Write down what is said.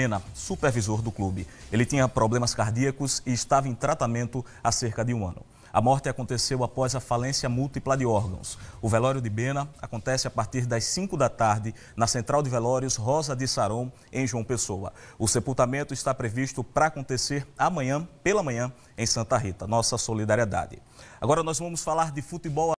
Pena, supervisor do clube. Ele tinha problemas cardíacos e estava em tratamento há cerca de um ano. A morte aconteceu após a falência múltipla de órgãos. O velório de Bena acontece a partir das 5 da tarde na Central de Velórios Rosa de Saron, em João Pessoa. O sepultamento está previsto para acontecer amanhã, pela manhã, em Santa Rita. Nossa solidariedade. Agora nós vamos falar de futebol.